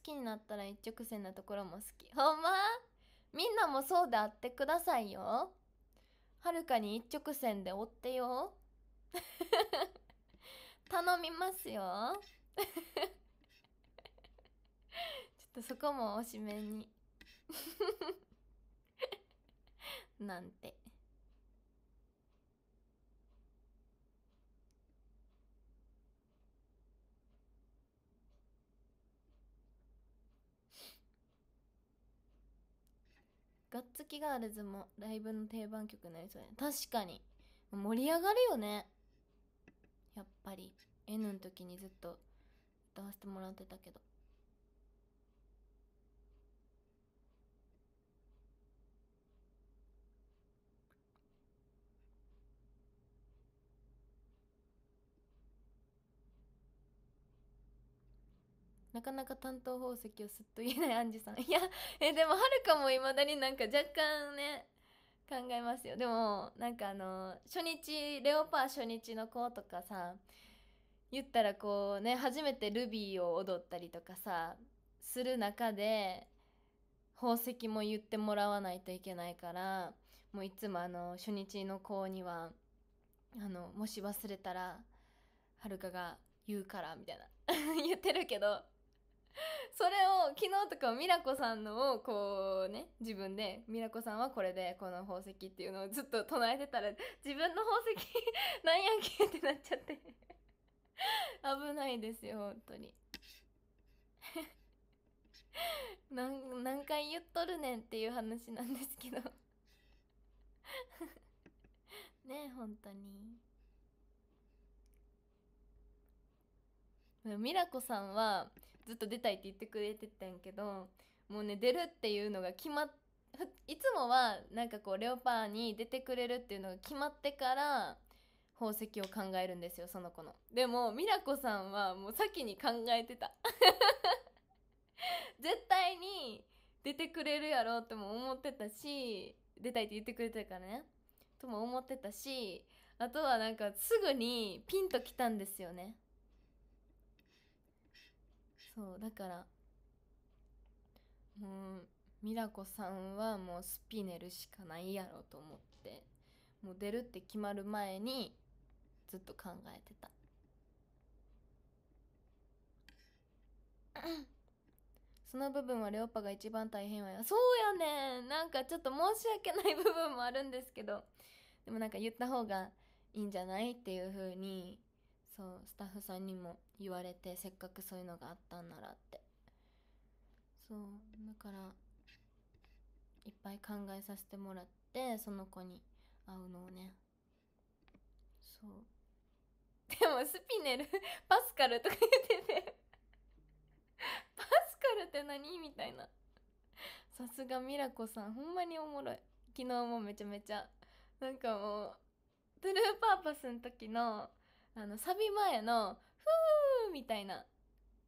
きになったら一直線なところも好きほんまみんなもそうであってくださいよはるかに一直線で追ってよ [laughs] 頼みますよ [laughs] ちょっとそこもおしめに [laughs] なんてキガールズもライブの定番曲になりそうね。確かに。盛り上がるよね。やっぱり。N の時にずっと歌わせてもらってたけど。なかなか担当宝石をすっと言えないアンジさん。[laughs] いや、え、でも、はるかも未だになんか若干ね、考えますよ。でも、なんかあの、初日、レオパー初日の子とかさ、言ったらこうね、初めてルビーを踊ったりとかさ、する中で、宝石も言ってもらわないといけないから、もういつもあの、初日の子には、あの、もし忘れたら、はるかが言うから、みたいな [laughs] 言ってるけど、[laughs] それを昨日とか美奈子さんのをこうね自分で美奈子さんはこれでこの宝石っていうのをずっと唱えてたら自分の宝石 [laughs] なんやけってなっちゃって [laughs] 危ないですよ本当に何何回言っとるねんっていう話なんですけどね本当に美奈子さんはずっと出たいって言ってくれてたんやけどもうね出るっていうのが決まっいつもはなんかこうレオパーに出てくれるっていうのが決まってから宝石を考えるんですよその子のでも美奈子さんはもう先に考えてた [laughs] 絶対に出てくれるやろうとも思ってたし出たいって言ってくれてたからねとも思ってたしあとはなんかすぐにピンときたんですよねそうだからもう美奈子さんはもうスピネルしかないやろと思ってもう出るって決まる前にずっと考えてた [coughs] その部分はレオパが一番大変やそうやねんなんかちょっと申し訳ない部分もあるんですけどでもなんか言った方がいいんじゃないっていう風にそうスタッフさんにも言われてせっかくそういうのがあったんならってそうだからいっぱい考えさせてもらってその子に会うのをねそうでもスピネル [laughs] パスカルとか言ってて [laughs] パスカルって何みたいなさすがミラコさんほんまにおもろい昨日もめちゃめちゃなんかもうトゥルーパーパスの時のあの、サビ前の、ふーみたいな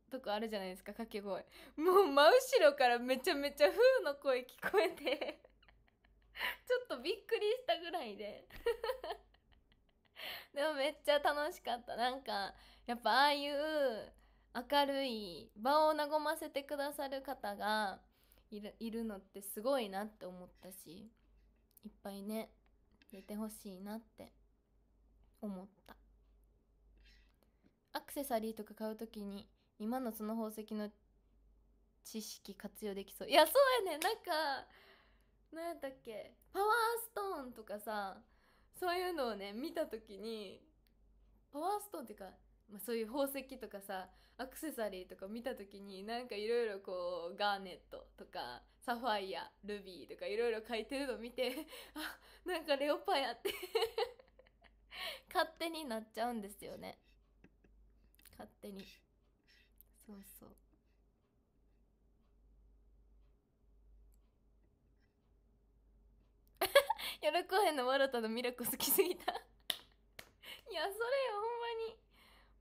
とこあるじゃないですか、掛け声。もう真後ろからめちゃめちゃふーの声聞こえて [laughs] ちょっとびっくりしたぐらいで [laughs] でもめっちゃ楽しかった。なんか、やっぱああいう明るい場を和ませてくださる方がいるいるのってすごいなって思ったし、いっぱいね、出てほしいなって思った。クセサリーとか買う時に今のその宝石の知識活用できそういやそうやねなんか何やったっけパワーストーンとかさそういうのをね見た時にパワーストーンっていうか、まあ、そういう宝石とかさアクセサリーとか見た時になんかいろいろこうガーネットとかサファイアルビーとかいろいろ書いてるの見て [laughs] あなんかレオパやって [laughs] 勝手になっちゃうんですよね。勝手にそうそう喜ん [laughs] のわらたのミラコ好きすぎたいやそれよ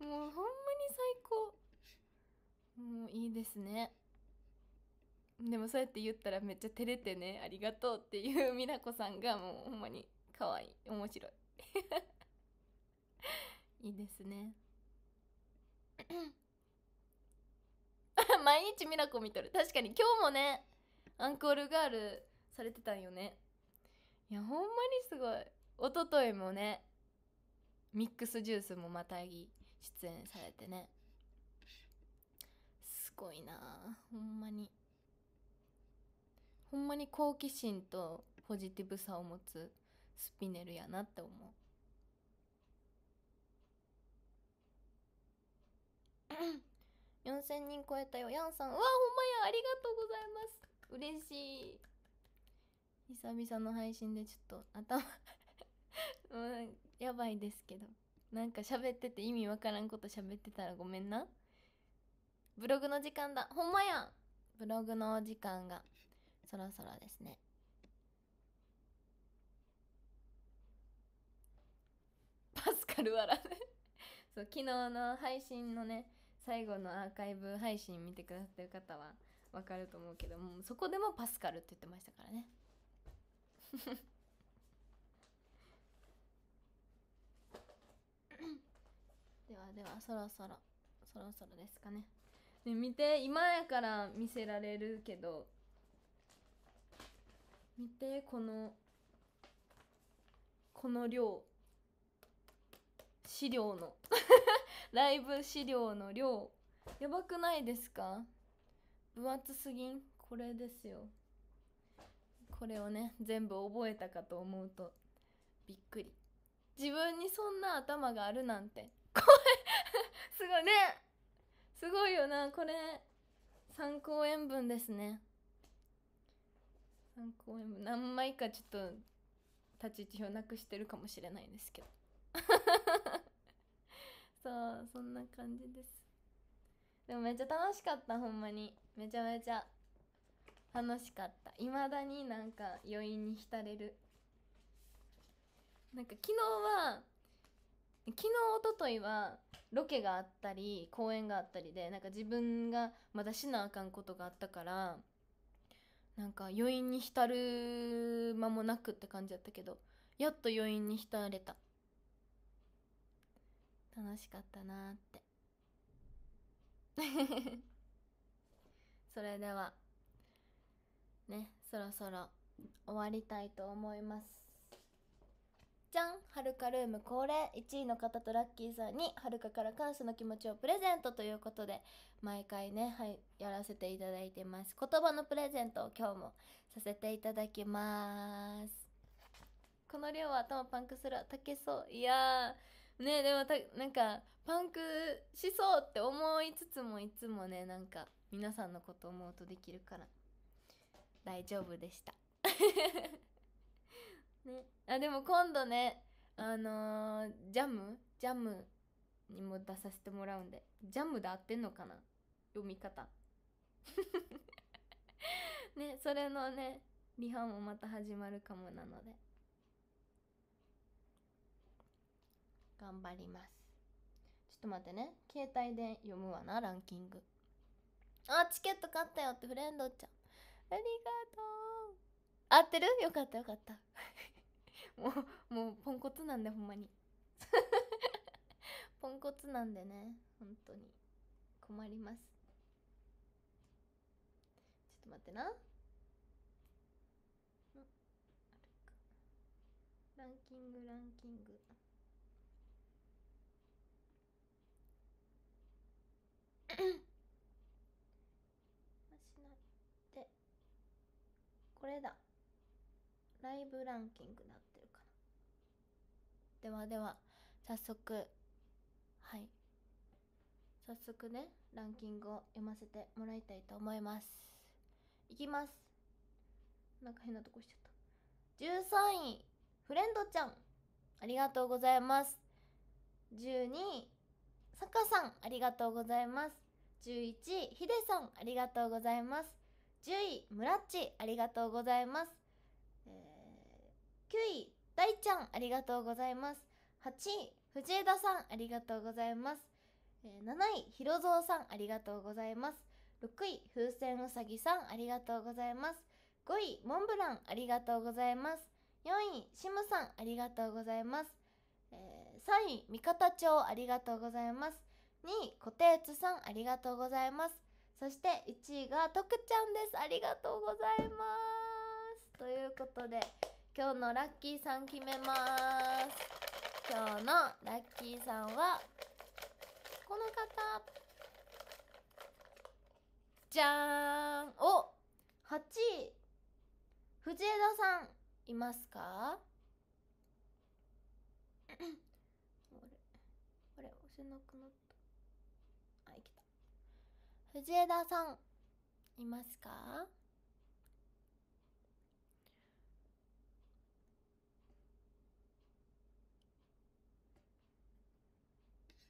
ほんまにもうほんまに最高もういいですねでもそうやって言ったらめっちゃ照れてねありがとうっていう美奈子さんがもうほんまに可愛い面白い [laughs] いいですね [laughs] 毎日ミラコ見とる確かに今日もねアンコールガールされてたんよねいやほんまにすごいおとといもねミックスジュースもまたぎ出演されてねすごいなほんまにほんまに好奇心とポジティブさを持つスピネルやなって思う4000人超えたよ。ヤンさん。うわ、ほんまや。ありがとうございます。嬉しい。久々の配信でちょっと頭 [laughs] うん、やばいですけど。なんか喋ってて意味わからんこと喋ってたらごめんな。ブログの時間だ。ほんまやブログの時間がそろそろですね。パスカル笑う [laughs] そう、昨日の配信のね、最後のアーカイブ配信見てくださってる方はわかると思うけどもそこでもパスカルって言ってましたからね [laughs] ではではそろそろそろそろですかねね見て今やから見せられるけど見てこのこの量資料のライブ資料の量やばくないですか分厚すぎんこれですよこれをね全部覚えたかと思うとびっくり自分にそんな頭があるなんてこれ [laughs] すごいねすごいよなこれ参考塩分ですね参考演分何枚かちょっと立ち位置表なくしてるかもしれないんですけどそうそんな感じですでもめっちゃ楽しかったほんまにめちゃめちゃ楽しかったいまだになんか余韻に浸れるなんか昨日は昨日おとといはロケがあったり公演があったりでなんか自分がまだしなあかんことがあったからなんか余韻に浸る間もなくって感じだったけどやっと余韻に浸れた楽しかったなーって [laughs] それではねそろそろ終わりたいと思いますじゃんはるかルーム恒例1位の方とラッキーさんにはるかから感謝の気持ちをプレゼントということで毎回ね、はい、やらせていただいてます言葉のプレゼントを今日もさせていただきますこの量は頭パンクする炊けそういやーねでもたなんかパンクしそうって思いつつもいつもねなんか皆さんのこと思うとできるから大丈夫でした [laughs] ねあでも今度ねあのー、ジャムジャムにも出させてもらうんでジャムで合ってんのかな読み方 [laughs] ねそれのねリハもまた始まるかもなので。頑張りますちょっと待ってね携帯で読むわなランキングあチケット買ったよってフレンドちゃんありがとう合ってるよかったよかった [laughs] もうもうポンコツなんでほんまに [laughs] ポンコツなんでね本当に困りますちょっと待ってなランキングランキングなってこれだライブランキングなってるかなではでは早速はい早速ねランキングを読ませてもらいたいと思いますいきますなんか変なとこしちゃった13位フレンドちゃんありがとうございます12位サッカーさんありがとうございます11位、ヒデさん、ありがとうございます。10位、ムラッチ、ありがとうございます。えー、9位、大ちゃん、ありがとうございます。8位、藤枝さん、ありがとうございます。7位、ひろぞうさん、ありがとうございます。6位、風船うさぎさん、ありがとうございます。5位、モンブラン、ありがとうございます。4位、シムさん、ありがとうございます。えー、3位、味方町、ありがとうございます。位、小鉄さん、ありがとうございます。そして1位が、とくちゃんです。ありがとうございます。ということで、今日のラッキーさん決めます。今日のラッキーさんは、この方。じゃーんお !8 位、藤枝さん、いますか [clears throat] あれ、あれ、押せなくなっ藤枝さんいますか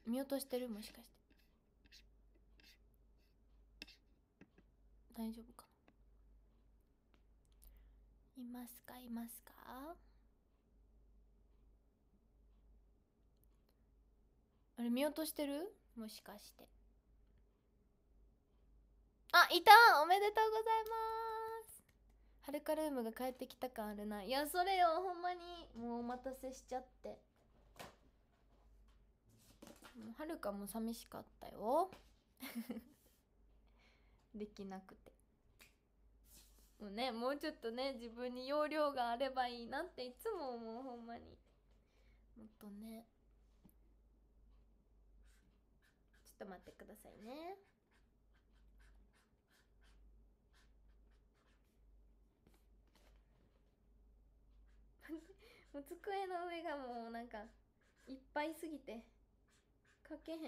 見落としてるもしかして大丈夫かいますかいますかあれ見落としてるもしかしてあいたおめでとうございますはるかルームが帰ってきた感あるないやそれよほんまにもうお待たせしちゃってはるかも寂しかったよ [laughs] できなくてもうねもうちょっとね自分に容量があればいいなっていつも思うほんまにもっとねちょっと待ってくださいねもう机の上がもうなんかいっぱいすぎて書けへん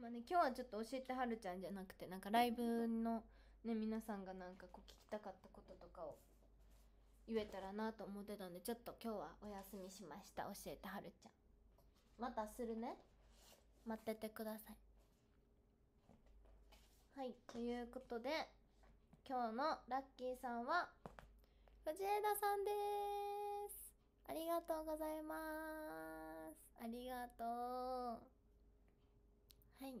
まあね今日はちょっと教えてはるちゃんじゃなくてなんかライブのね皆さんがなんかこう聞きたかったこととかを言えたらなと思ってたんでちょっと今日はお休みしました教えてはるちゃんまたするね待っててくださいはいということで今日のラッキーさんは藤枝さんですありがとうございますありがとうはい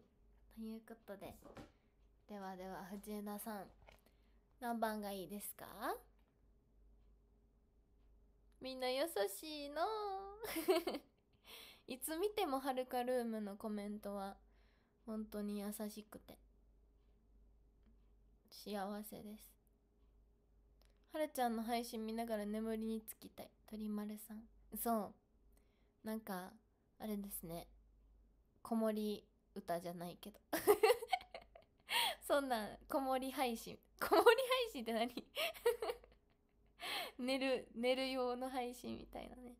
ということでではでは藤枝さん何番がいいですかみんな優しいな [laughs] いつ見てもはるかルームのコメントは本当に優しくて幸せですはるちゃんの配信見ながら眠りにつきたい鳥丸さんそうなんかあれですね子守歌じゃないけど [laughs] そんな子守配信子守配信って何寝る寝る用の配信みたいなね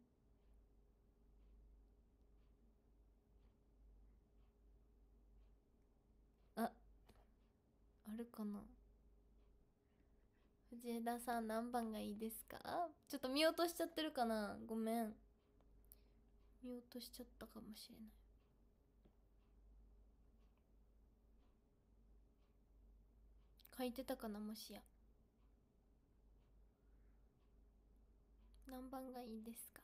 ああるかな藤枝さん何番がいいですかちょっと見落としちゃってるかなごめん見落としちゃったかもしれない書いてたかなもしや何番がいいですか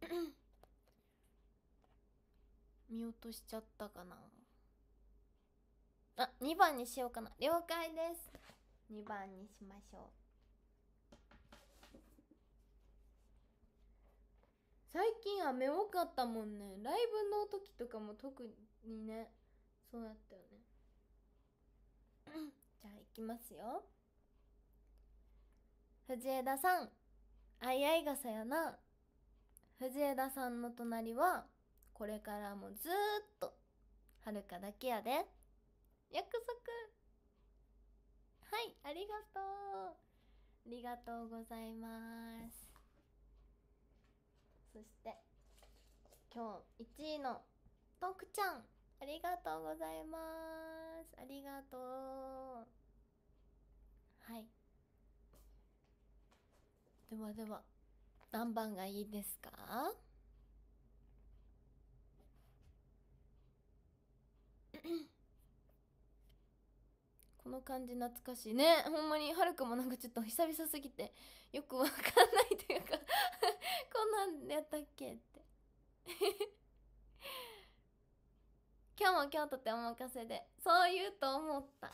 [coughs] 見落としちゃったかなあ2番にしようかな了解です2番にしましょう最近雨多かったもんねライブの時とかも特にねそうだったよね [laughs] じゃあいきますよ藤枝さんあいあい傘やな藤枝さんの隣はこれからもずっとはるかだけやで約束はいありがとうありがとうございますそして今日1位のとくちゃんありがとうございますありがとうはいではでは何番がいいですか [coughs] この感じ懐かしいねほんまにはるくもなんかちょっと久々すぎてよくわかんないというか [laughs] こんなんやったっけって今日も今日とてお任せでそう言うと思った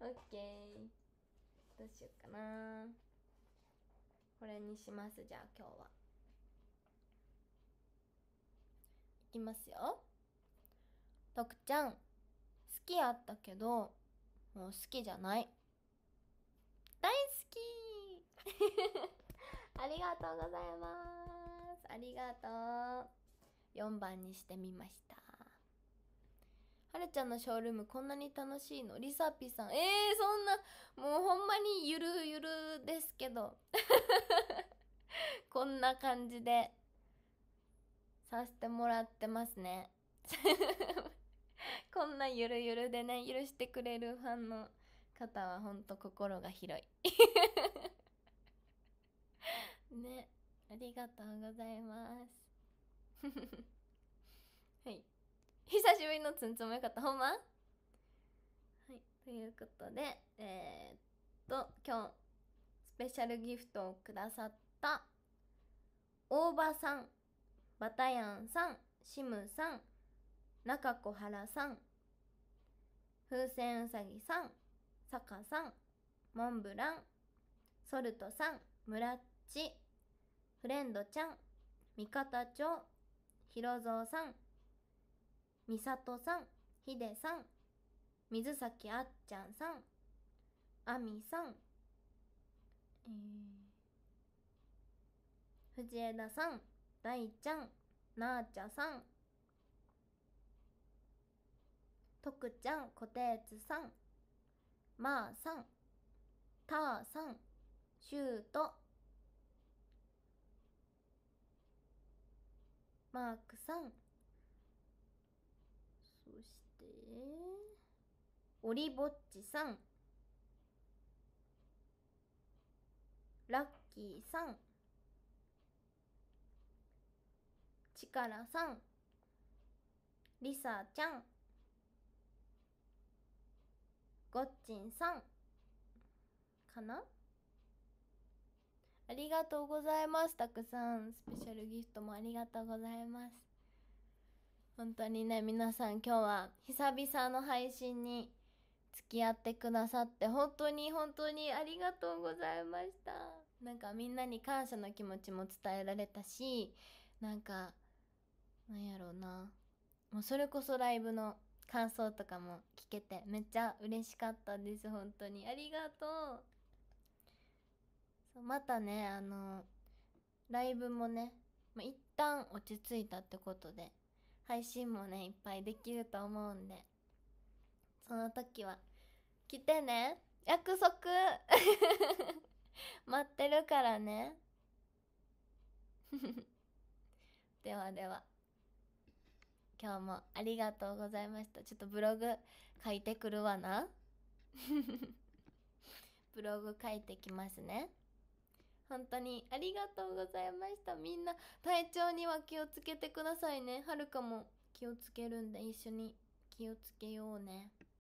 オッケーどうしようかなこれにしますじゃあ今日はいきますよとくちゃん好きやったけどもう好きじゃない大好き [laughs] ありがとうございますありがとう4番にしてみましたはるちゃんのショールームこんなに楽しいのりさぴさんえー、そんなもうほんまにゆるゆるですけど [laughs] こんな感じでさせてもらってますね [laughs] こんなゆるゆるでね許してくれるファンの方はほんと心が広い [laughs] ねありがとうございますはい久しぶりのツンツンもよかったほんまはいということでえー、っと今日スペシャルギフトをくださった大場さんバタヤンさんシムさん中小原さん風船うさぎさん坂さんモンブランソルトさんムラッチ、フレンドちゃん味方町ひろぞうさん、みさとさん、ひでさん、水崎あっちゃんさん、あみさん、えー、藤枝さん、だいちゃん、なあちゃさん、とくちゃん、こてつさん、まあさん、たーさん、しゅうと、マークさんそしてオリぼっちさんラッキーさんチカラさんリサちゃんゴッチンさんかなありがとうございます。たくさんスペシャルギフトもありがとうございます。本当にね、皆さん今日は久々の配信に付き合ってくださって本当に本当にありがとうございました。なんかみんなに感謝の気持ちも伝えられたし、なんか、なんやろうな。もうそれこそライブの感想とかも聞けてめっちゃ嬉しかったです。本当にありがとう。そうまたねあのライブもね、まあ、一旦落ち着いたってことで配信もねいっぱいできると思うんでその時は来てね約束 [laughs] 待ってるからね [laughs] ではでは今日もありがとうございましたちょっとブログ書いてくるわな [laughs] ブログ書いてきますね本当にありがとうございましたみんな体調には気をつけてくださいねはるかも気をつけるんで一緒に気をつけようね